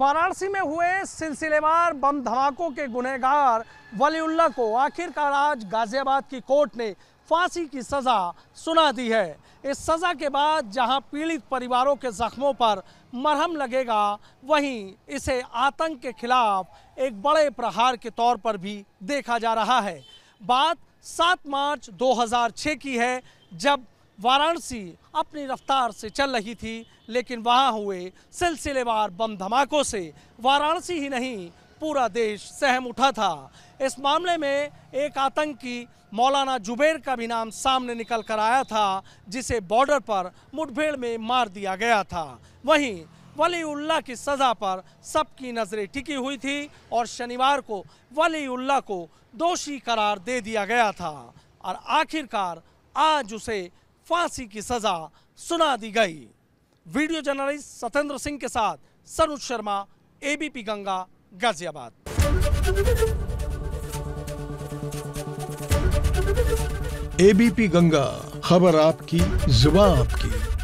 वाराणसी में हुए सिलसिलेवार बम धमाकों के गुनहगार वलीउल्ला को आखिरकार आज गाजियाबाद की कोर्ट ने फांसी की सज़ा सुना दी है इस सज़ा के बाद जहां पीड़ित परिवारों के ज़ख्मों पर मरहम लगेगा वहीं इसे आतंक के खिलाफ एक बड़े प्रहार के तौर पर भी देखा जा रहा है बात 7 मार्च 2006 की है जब वाराणसी अपनी रफ्तार से चल रही थी लेकिन वहाँ हुए सिलसिलेवार बम धमाकों से वाराणसी ही नहीं पूरा देश सहम उठा था इस मामले में एक आतंकी मौलाना जुबेर का भी नाम सामने निकल कर आया था जिसे बॉर्डर पर मुठभेड़ में मार दिया गया था वहीं वलीउल्ला की सज़ा पर सबकी नज़रें टिकी हुई थी और शनिवार को वलीउल्ला को दोषी करार दे दिया गया था और आखिरकार आज उसे फांसी की सजा सुना दी गई वीडियो जर्नलिस्ट सतेंद्र सिंह के साथ सनुज शर्मा एबीपी गंगा गाजियाबाद एबीपी गंगा खबर आपकी जुबा आपकी